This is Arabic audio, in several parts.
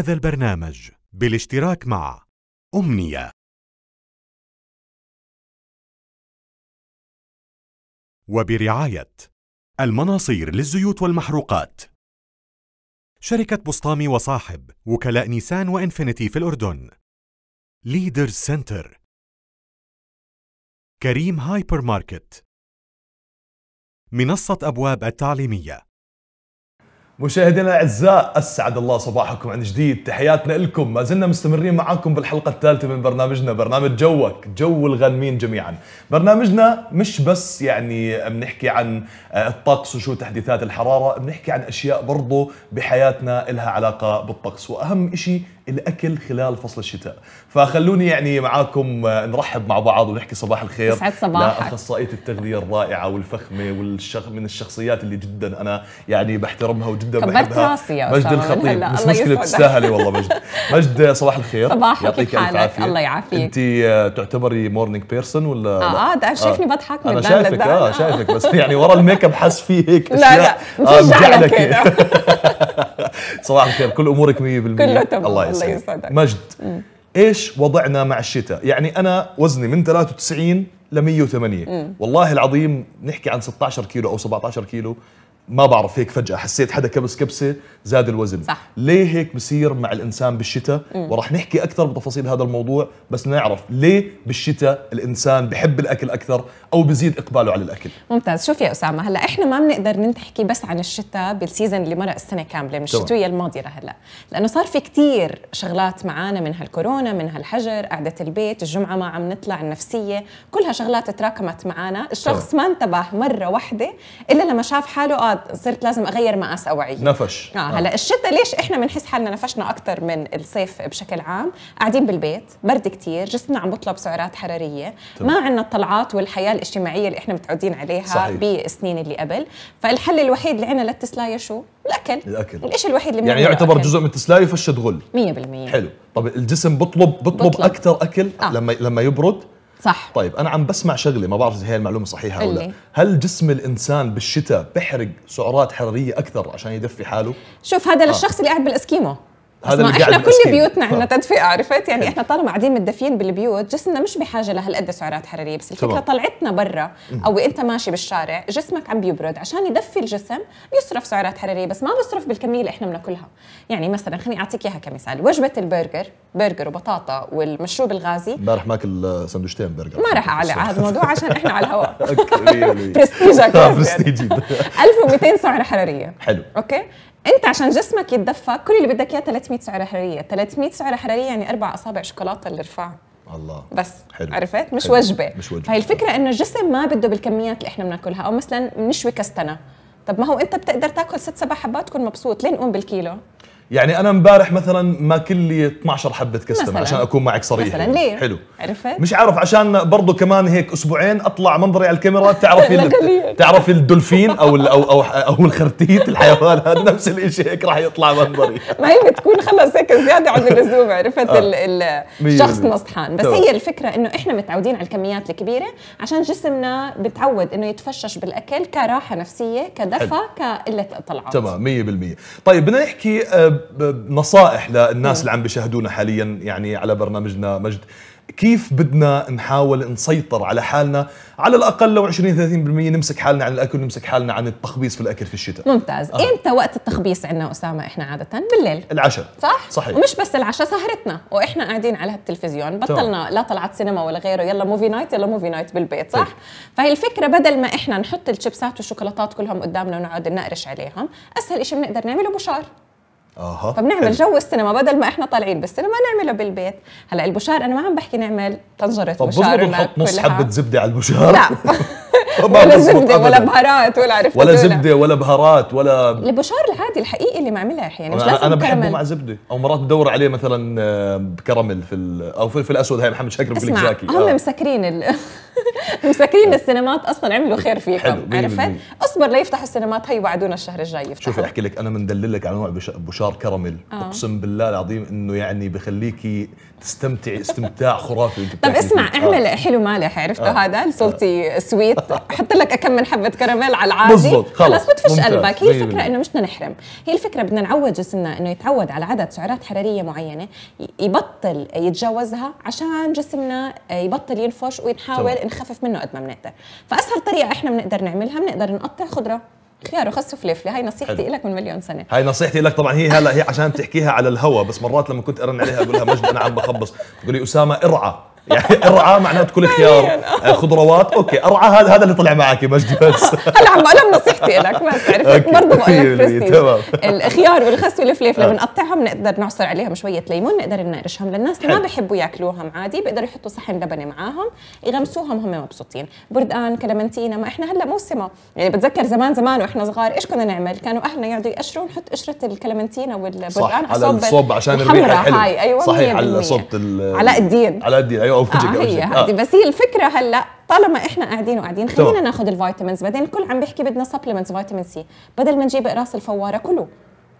هذا البرنامج بالاشتراك مع أمنية وبرعاية المناصير للزيوت والمحروقات شركة بسطامي وصاحب وكلاء نيسان وإنفينيتي في الأردن ليدرز سنتر كريم هايبر ماركت منصة أبواب التعليمية مشاهدينا الاعزاء اسعد الله صباحكم عن جديد تحياتنا لكم ما زلنا مستمرين معاكم بالحلقه الثالثه من برنامجنا برنامج جوك جو الغانمين جميعا برنامجنا مش بس يعني بنحكي عن آه، الطقس وشو تحديثات الحراره بنحكي عن اشياء برضو بحياتنا إلها علاقه بالطقس واهم شيء الاكل خلال فصل الشتاء فخلوني يعني معاكم آه، نرحب مع بعض ونحكي صباح الخير يسعد صباحك التغذيه الرائعه والفخمه والشخ من الشخصيات اللي جدا انا يعني بحترمها وجدا جدا كبرت راسي يا مجد الخطيب مش مشكله تستاهلي والله مجد مجد صباح الخير صباحك يعطيك الف عافيه الله يعافيك انت آه، تعتبري مورنينج بيرسون ولا اه آه،, اه شايفني بضحك من انا شايفك اه شايفك بس يعني ورا الميك اب حس فيه هيك لا لا مجعلة آه، كذا صباح الخير كل امورك 100% كله تمام الله يسعدك مجد ايش وضعنا مع الشتاء؟ يعني انا وزني من 93 ل 108 والله العظيم نحكي عن 16 كيلو او 17 كيلو ما بعرف هيك فجأة حسيت حدا كبس كبسة زاد الوزن صح. ليه هيك بصير مع الإنسان بالشتاء وراح نحكي أكثر بتفاصيل هذا الموضوع بس نعرف ليه بالشتاء الإنسان بحب الأكل أكثر أو بزيد إقباله على الأكل ممتاز شوف يا أسامة هلا إحنا ما بنقدر نحكي بس عن الشتاء بالسيزن اللي مرق السنة كاملة من الشتوية الماضية لهلا لأنه صار في كتير شغلات معانا من هالكورونا من هالحجر قعدة البيت الجمعة ما عم نطلع النفسية كلها شغلات تراكمت معانا الشخص طبعا. ما انتبه مرة واحدة إلا لما شاف حاله صرت لازم اغير مقاس اوعي نفش اه, آه. هلا الشتاء ليش احنا بنحس حالنا نفشنا اكثر من الصيف بشكل عام قاعدين بالبيت برد كتير جسمنا عم بطلب سعرات حراريه طبعا. ما عندنا الطلعات والحياه الاجتماعيه اللي احنا متعودين عليها صحيح. بالسنين اللي قبل فالحل الوحيد اللي عندنا للتسلايه شو الاكل الاكل الشيء الوحيد اللي يعني يعتبر جزء من التسلايه فش تغل 100% حلو طب الجسم بطلب بطلب, بطلب. اكثر اكل آه. لما لما يبرد صح طيب انا عم بسمع شغله ما بعرف اذا هي المعلومه صحيحه او لا هل جسم الانسان بالشتاء بحرق سعرات حراريه اكثر عشان يدفي حاله شوف هذا آه. للشخص اللي قاعد بالاسكيمو هذا اللي احنا كل بيوتنا عندنا تدفئه عرفت يعني احنا طالما قاعدين متدفيين بالبيوت جسمنا مش بحاجه لهالقد سعرات حراريه بس الفكره طبعا. طلعتنا برا او انت ماشي بالشارع جسمك عم بيبرد عشان يدفي الجسم بيصرف سعرات حراريه بس ما بيصرف بالكميه اللي احنا بناكلها يعني مثلا خليني اعطيك اياها كمثال وجبه البرجر برجر وبطاطا والمشروب الغازي امبارح ماكل سندوتشتين برجر ما راح اعلق على هذا الموضوع عشان احنا على الهواء برستيجك برستيجي 1200 سعره حراريه حلو اوكي انت عشان جسمك يتدفى كل اللي بدك اياه 300 سعره حراريه 300 سعره حراريه يعني اربع اصابع شوكولاته اللي رفع الله بس حلو. عرفت مش حلو. وجبه مش وجبه فهي الفكره انه الجسم ما بده بالكميات اللي احنا بناكلها او مثلا بنشوي كستنه طب ما هو انت بتقدر تاكل ست سبع حبات تكون مبسوط ليه نقوم بالكيلو يعني انا امبارح مثلا ما كل لي 12 حبه كستم عشان اكون معك صريح مثلا يعني. ليه؟ حلو عرفت؟ مش عارف عشان برضه كمان هيك اسبوعين اطلع منظري على الكاميرا تعرفي تعرفي الدولفين او الـ او او, أو الخرتيت الحيوان هذا نفس الشيء هيك راح يطلع منظري ما هي بتكون خلص هيك زياده عن اللزوم عرفت آه. الشخص نصحان بس هي الفكره انه احنا متعودين على الكميات الكبيره عشان جسمنا بتعود انه يتفشش بالاكل كراحه نفسيه كدفى كقله طلعات تمام 100% طيب بدنا نحكي آه، نصائح للناس اللي عم بيشاهدونا حاليا يعني على برنامجنا مجد كيف بدنا نحاول نسيطر على حالنا على الاقل لو 20 30% نمسك حالنا عن الاكل ونمسك حالنا عن التخبيص في الاكل في الشتاء ممتاز آه. امتى وقت التخبيص عندنا اسامه احنا عاده بالليل العشاء صح صحيح ومش بس العشاء سهرتنا واحنا قاعدين على التلفزيون بطلنا طبعا. لا طلعت سينما ولا غيره يلا موفي نايت يلا موفي نايت بالبيت صح طيب. فهي الفكره بدل ما احنا نحط الشيبسات والشوكولاتات كلهم قدامنا ونقعد نقرش عليهم اسهل شيء بنقدر نعمله بشار اها فبنعمل جو السينما بدل ما احنا طالعين بالسينما نعمله بالبيت هلا البشار انا ما عم بحكي نعمل طنجره طب بشار نحط نص حبه زبده على البشار لا ولا زبده ولا بهارات ولا عرفت ولا زبده ولا بهارات ولا البشار العادي الحقيقي اللي معملها احيانا يعني مش لازم انا بحبه كرمل. مع زبده او مرات بدور عليه مثلا آه، بكرمل في او فلفل اسود هاي محمد شاكر بقول لك هم آه. مسكرين ال... مسكرين السينمات اصلا عملوا خير فيكم عرفت؟ اصبر ليفتحوا السينمات هي وعدونا الشهر الجاي يفتحوا شوفي احكي لك انا مندللك على نوع بشار كراميل آه. اقسم بالله العظيم انه يعني بخليكي تستمتعي استمتاع خرافي طب اسمع اعمل آه. حلو مالح عرفته آه. هذا صوتي آه. سويت حط لك كم من حبه كراميل على العادي مزبط. خلص بتفش قلبك هي الفكره انه مش بدنا نحرم هي الفكره بدنا نعود جسمنا انه يتعود على عدد سعرات حراريه معينه يبطل يتجاوزها عشان جسمنا آه، يبطل ينفش وينحاول نخفف منه قد ما بنقدر فاسهل طريقه احنا بنقدر نعملها بنقدر نقطع خضره خيار وخس وفلفله هاي نصيحتي لك من مليون سنه هاي نصيحتي لك طبعا هي هلا هي عشان تحكيها على الهوى بس مرات لما كنت ارن عليها اقول لها مجد انا عم بخبص تقول لي اسامه ارعى يعني ارعى معناته كل خيار آه، خضروات اوكي ارعى هذا هذا اللي طلع معك مجدي بس هلا عم اقول نصيحتي لك بس عرفت برضه بقول لك الخيار والخس والفليف لما آه. نقطعهم بنقدر نعصر عليهم شويه ليمون نقدر ننقرشهم للناس اللي ما بحبوا ياكلوهم عادي بيقدروا يحطوا صحن لبنه معاهم يغمسوهم هم مبسوطين بردان كلمنتينا ما احنا هلا موسمه يعني بتذكر زمان زمان واحنا صغار ايش كنا نعمل كانوا اهلنا يقعدوا يقشروا ونحط قشره الكلمنتينا والبردان على الصوب عشان الريحه الحلوه أيوة، صحيح على صوبة علاء الدين علاء الدين ايوه او بروجكت آه هي آه. بس هي الفكره هلا طالما احنا قاعدين وقاعدين خلينا ناخذ الفيتامينز بعدين الكل عم بيحكي بدنا سبلمنتس فيتامين سي بدل ما نجيب اقراص الفواره كله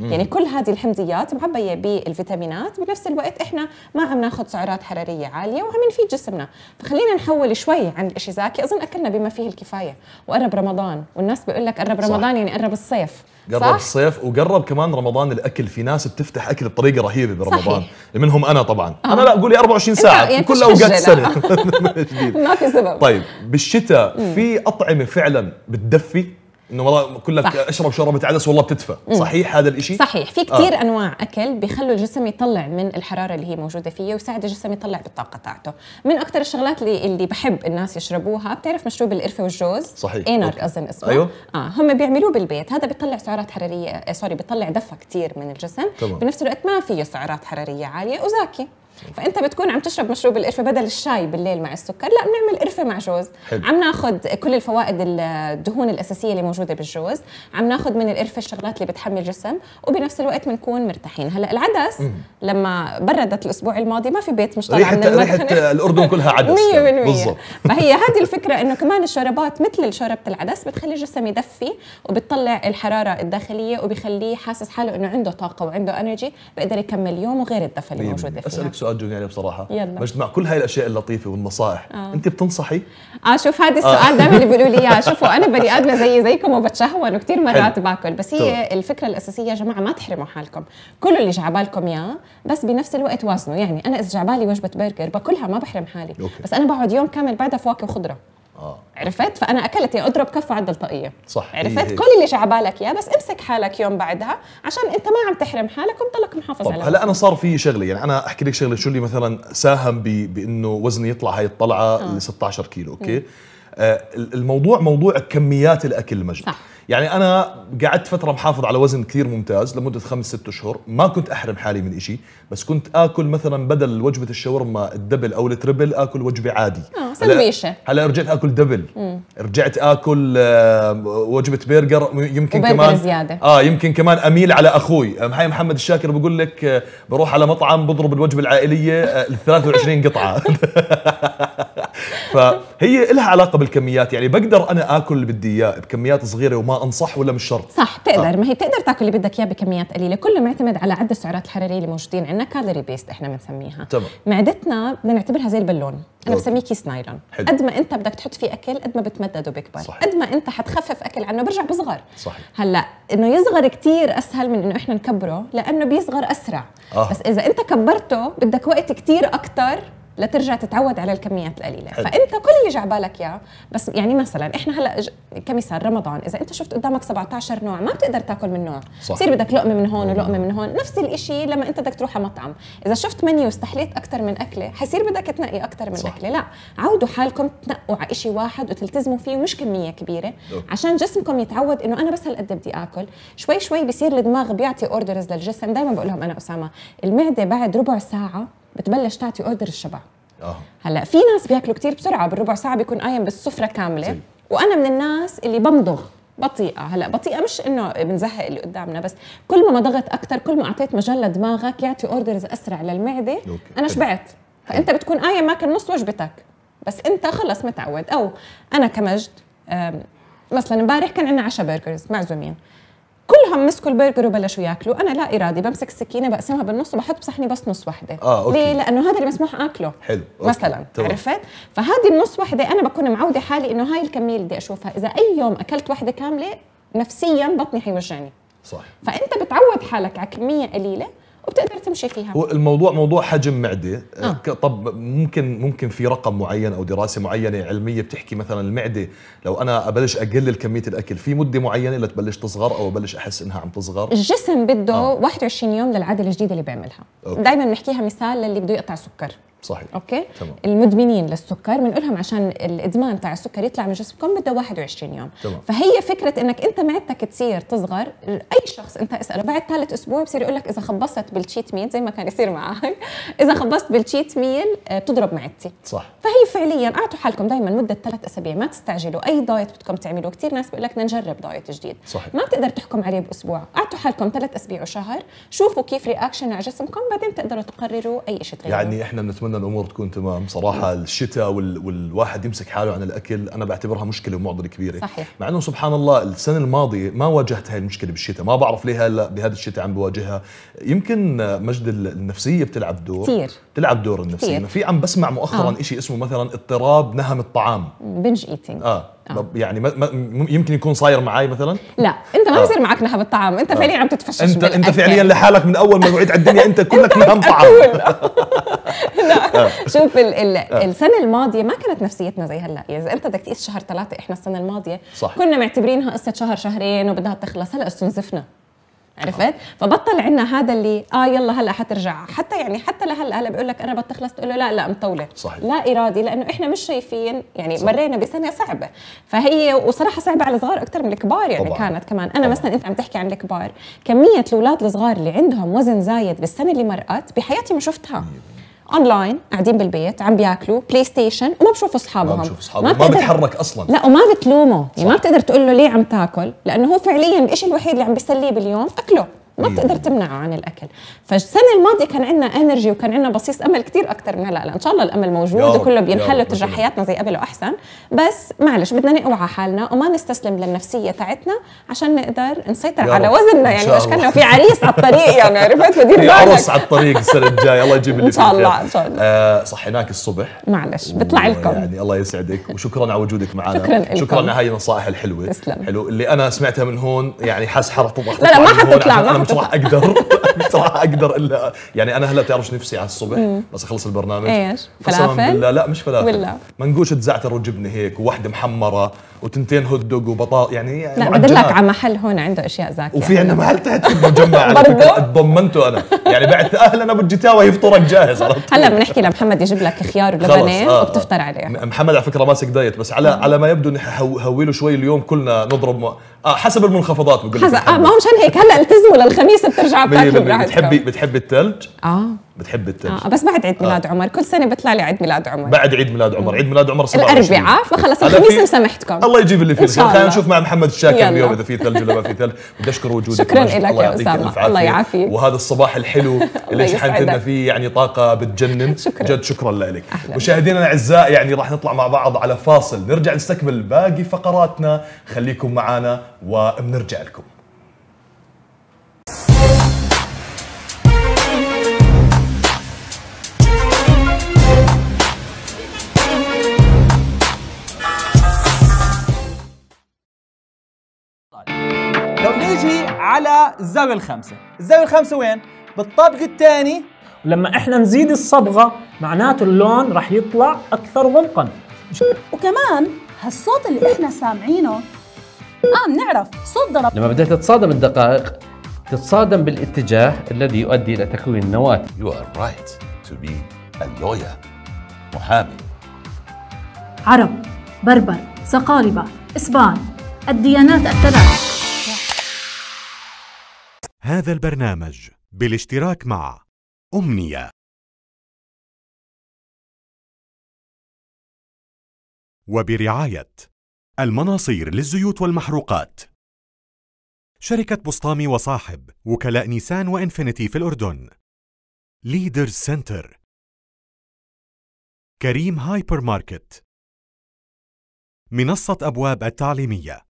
يعني كل هذه الحمضيات معبيه بالفيتامينات بنفس الوقت احنا ما عم ناخذ سعرات حراريه عاليه وعم نفيد جسمنا فخلينا نحول شوي عن زاكي اظن اكلنا بما فيه الكفايه وقرب رمضان والناس بيقول لك قرب رمضان صح. يعني قرب الصيف قرب صح؟ الصيف وقرب كمان رمضان الاكل في ناس بتفتح اكل بطريقه رهيبه برمضان صحيح. منهم انا طبعا آه. انا لا قولي 24 ساعه يعني كل اوقات السنه ما في سبب طيب بالشتاء في اطعمه فعلا بتدفي انه والله كل اشرب شوربه عدس والله بتدفى صحيح هذا الشيء صحيح في كثير آه. انواع اكل بيخلوا الجسم يطلع من الحراره اللي هي موجوده فيه ويساعد الجسم يطلع بالطاقه تاعته من اكثر الشغلات اللي اللي بحب الناس يشربوها بتعرف مشروب القرفه والجوز صحيح اينارك اظن اسمه ايوه اه هم بيعملوه بالبيت هذا بيطلع سعرات حراريه آه، سوري بيطلع دفى كثير من الجسم طبعا. بنفس الوقت ما فيه سعرات حراريه عاليه وزاكي فانت بتكون عم تشرب مشروب القرفه بدل الشاي بالليل مع السكر لا بنعمل قرفه مع جوز حلو. عم ناخذ كل الفوائد الدهون الاساسيه اللي موجوده بالجوز عم ناخذ من القرفه الشغلات اللي بتحمي الجسم وبنفس الوقت بنكون مرتاحين هلا العدس مم. لما بردت الاسبوع الماضي ما في بيت مش طالع من ريحه الاردن كلها عدس 100% يعني. بالضبط فهي هذه الفكره انه كمان الشربات مثل شوربه العدس بتخلي الجسم يدفي وبتطلع الحراره الداخليه وبيخليه حاسس حاله انه عنده طاقه وعنده انرجي بيقدر يكمل يومه غير الدفى اللي طيب، موجوده فيه اسالك سؤال تاجل يعني بصراحه يلا. مجد مع كل هاي الاشياء اللطيفه والنصائح آه. انت بتنصحي اه شوف هذا آه. السؤال آه. دائما اللي بيقولوا لي اياه شوفوا انا بني ادمه زي زيكم وبتشهون وكثير مرات حل. باكل بس هي طبعا. الفكره الاساسيه يا جماعه ما تحرموا حالكم كل اللي جعبالكم اياه بس بنفس الوقت وازنوا يعني انا اذا جعبالي وجبه برجر باكلها ما بحرم حالي أوكي. بس انا بقعد يوم كامل بعدها فواكه وخضره اه عرفت فانا اكلت يعني اضرب كف عند الطاقيه صح عرفت إيه. إيه. كل اللي بالك يا بس امسك حالك يوم بعدها عشان انت ما عم تحرم حالك وبضلك محافظ على هلا انا صار في شغله يعني انا احكي لك شغله شو اللي مثلا ساهم بانه وزني يطلع هاي الطلعه آه. ل 16 كيلو اوكي م. آه، الموضوع موضوع كميات الاكل المجد صح. يعني انا قعدت فتره محافظ على وزن كثير ممتاز لمده خمس ست اشهر ما كنت احرم حالي من شيء بس كنت اكل مثلا بدل وجبه الشاورما الدبل او التربل اكل وجبه عادي اه هل هلا رجعت اكل دبل مم. رجعت اكل آه، وجبه برجر يمكن كمان زيادة. اه يمكن كمان اميل على اخوي آه، هاي محمد الشاكر بقول لك بروح على مطعم بضرب الوجبه العائليه ال 23 قطعه فهي لها علاقه بالكميات يعني بقدر انا اكل اللي بدي اياه بكميات صغيره وما انصح ولا مش شرط صح تقدر آه. ما هي تقدر تاكل اللي بدك اياه بكميات قليله كله معتمد على عدة السعرات الحراريه اللي موجودين عندنا كالوري بيست احنا بنسميها تمام معدتنا بدنا نعتبرها زي البالون انا بسميه كيس نايلون قد ما انت بدك تحط فيه اكل قد ما بتمدد وبكبر قد ما انت حتخفف اكل عنه برجع بصغر صحيح هلا انه يصغر كتير اسهل من انه احنا نكبره لانه بيصغر اسرع آه. بس اذا انت كبرته بدك وقت كتير اكثر لترجع تتعود على الكميات القليله حل. فانت كل اللي جعبالك بالك اياه بس يعني مثلا احنا هلا ج... كمثال رمضان اذا انت شفت قدامك 17 نوع ما بتقدر تاكل من نوع بصير بدك لقمه من هون ولقمه من هون نفس الشيء لما انت بدك تروح على مطعم اذا شفت منيو استحليت اكثر من اكله حيصير بدك تنقي اكثر من صح. اكله لا عودوا حالكم تنقوا على شيء واحد وتلتزموا فيه ومش كميه كبيره أوه. عشان جسمكم يتعود انه انا بس هالقد بدي اكل شوي شوي بصير الدماغ بيعطي اوردرز للجسم دائما بقول لهم انا اسامه المعده بعد ربع ساعه بتبلش تعطي اوردر الشبع اه هلا في ناس بياكلوا كثير بسرعه بالربع ساعه بيكون قايم بالسفره كامله زي. وانا من الناس اللي بمضغ بطيئة هلا بطيئة مش انه بنزهق اللي قدامنا بس كل ما مضغت اكثر كل ما اعطيت مجال لدماغك يعطي اوردرز اسرع للمعدة أوكي. انا شبعت فانت بتكون قايم ماكل نص وجبتك بس انت خلص متعود او انا كمجد مثلا امبارح كان عندنا عشاء برجرز معزومين كلهم مسكوا البرجر وبلشوا ياكلوا انا لا ارادي بمسك السكينه بقسمها بالنص وبحط بصحني بس نص وحده آه، أوكي. ليه لانه هذا اللي مسموح اكله حلو أوكي. مثلا طبعا. عرفت فهذه النص وحده انا بكون معوده حالي انه هاي الكميه اللي بدي اشوفها اذا اي يوم اكلت وحده كامله نفسيا بطني حيوجعني صح فانت بتعود حالك على كميه قليله وبتقدر تمشي فيها الموضوع موضوع حجم معده آه. آه، طب ممكن ممكن في رقم معين او دراسه معينه علميه بتحكي مثلا المعده لو انا ابلش اقلل كميه الاكل في مده معينه لتبلش تصغر او ابلش احس انها عم تصغر الجسم بده آه. 21 يوم للعاده الجديده اللي بيعملها دائما بنحكيها مثال للي بده يقطع سكر صحيح اوكي تمام. المدمنين للسكر بنقول لهم عشان الادمان تاع السكر يطلع من جسمكم بده 21 يوم تمام. فهي فكره انك انت معدتك تصير تصغر اي شخص انت اساله بعد ثالث اسبوع بصير يقول لك اذا خبصت بالتشيت ميل زي ما كان يصير معك اذا خبصت بالتشيت ميل بتضرب آه، معدتي صح فهي فعليا اعطوا حالكم دائما مده ثلاث اسابيع ما تستعجلوا اي دايت بدكم تعملوه كثير ناس بيقول لك نجرب دايت جديد صحيح. ما بتقدر تحكم عليه باسبوع اعطوا حالكم ثلاث اسابيع وشهر شوفوا كيف رياكشن على جسمكم بعدين تقدروا تقرروا اي شيء تغيروا يعني احنا بنتمنى اتمنى الامور تكون تمام صراحه الشتاء وال... والواحد يمسك حاله عن الاكل انا بعتبرها مشكله ومعضله كبيره صحيح. مع انه سبحان الله السنه الماضيه ما واجهت هاي المشكله بالشتاء ما بعرف ليه هلا بهذا الشتاء عم بواجهها يمكن مجد النفسيه بتلعب دور كثير بتلعب دور النفسيه كتير. في عم بسمع مؤخرا آه. شيء اسمه مثلا اضطراب نهم الطعام بنج ايتينج اه آه. يعني ما يمكن يكون صاير معي مثلا لا انت ما آه. بصير معك نهب الطعام انت آه. فعليا عم تتفشش انت انت فعليا لحالك من اول ما وعيت على الدنيا انت كلك نهم طعام لا شوف ال ال السنه الماضيه ما كانت نفسيتنا زي هلا يعني اذا انت بدك تقيس شهر ثلاثه احنا السنه الماضيه صح. كنا معتبرينها قصه شهر شهرين وبدها تخلص هلا استنزفنا عرفت فبطل عندنا هذا اللي اه يلا هلا حترجع حتى يعني حتى لهلا هلا بقول لك انا بتخلص تقول له لا لا مطوله صحيح. لا ارادي لانه احنا مش شايفين يعني صح. مرينا بسنه صعبه فهي وصراحه صعبه على الصغار اكثر من الكبار يعني طبعا. كانت كمان انا طبعا. مثلا انت عم تحكي عن الكبار كميه الاولاد الصغار اللي عندهم وزن زايد بالسنه اللي مرقت بحياتي ما شفتها اونلاين قاعدين بالبيت عم بياكلوا بلاي ستيشن وما بشوفوا اصحابهم ما بشوف اصحابهم ما, ما بتحرك اصلا لا وما بتلومه يعني ما بتقدر تقول له ليه عم تاكل لانه هو فعليا الشيء الوحيد اللي عم بيسليه باليوم اكله ما إيه. بتقدر تمنعه عن الاكل فالسنه الماضيه كان عندنا انرجي وكان عندنا بصيص امل كثير اكثر من هلا ان شاء الله الامل موجود وكله بينحل وترجع حياتنا زي قبل واحسن بس معلش بدنا نقوى حالنا وما نستسلم للنفسيه تاعتنا عشان نقدر نسيطر على وزننا يعني مش كانه في عريس على الطريق يعني عرفت فدير بالك عرس على الطريق السنه الجايه الله يجيب اللي ان شاء الله ان شاء الله آه صحيناك الصبح معلش بطلع لكم يعني الله يسعدك وشكرا على وجودك معنا شكرا لكم. شكرا على هاي النصائح الحلوه تسلم حلو اللي انا سمعتها من هون يعني حس حرف لا لا ما حتطلع ما مش راح اقدر مش راح اقدر الا يعني انا هلا بتعرف نفسي على الصبح بس اخلص البرنامج ايش فلافل بالله لا مش فلافل ولا منقوشه زعتر وجبنه هيك وواحده محمره وتنتين هوت دوغ وبطاط يعني, يعني لا بدلك على محل هون عنده اشياء زاكيه وفي عندنا محل تحت في المجمع على فكره تضمنته انا يعني بعت اهلا ابو الجتاوي يفطرك جاهز هلا بنحكي لمحمد يجيب لك خيار ولبنه آه،, آه وبتفطر عليه محمد على فكره ماسك دايت بس على على ما يبدو انه هوي له شوي اليوم كلنا نضرب آه حسب المنخفضات بقول لك اه ما هو مشان هيك هلا التزموا لل الخميس بترجع بتاكل براحتك بتحبي بتحبي الثلج؟ اه بتحبي الثلج اه بس بعد عيد آه. ميلاد آه. عمر كل سنه بيطلع لي عيد ميلاد عمر بعد عيد ميلاد عمر عيد ميلاد عمر 27 الاربعاء فخلص الخميس مسامحتكم الله يجيب اللي فيه خلينا نشوف مع محمد الشاكر اليوم اذا في ثلج ولا ما في ثلج بدي اشكر وجودك شكرا لك يا اسامه الله يعافيك وهذا الصباح الحلو اللي شحنت لنا فيه يعني طاقه بتجنن شكرا جد شكرا لك مشاهدينا الاعزاء يعني راح نطلع مع بعض على فاصل نرجع نستكمل باقي فقراتنا خليكم معنا وبنرجع لكم الزاويه الخامسه الزاويه الخامسه وين بالطابق الثاني ولما احنا نزيد الصبغه معناته اللون راح يطلع اكثر غمقا وكمان هالصوت اللي احنا سامعينه اه بنعرف صوت ضرب لما بدها تتصادم الدقائق تتصادم بالاتجاه الذي يؤدي الى تكوين النواه You are right to be a lawyer محامي عرب بربر صقالبه اسبان الديانات الثلاث هذا البرنامج بالاشتراك مع أمنية وبرعاية المناصير للزيوت والمحروقات شركة بسطامي وصاحب وكلاء نيسان وإنفينيتي في الأردن ليدر سنتر كريم هايبر ماركت منصة أبواب التعليمية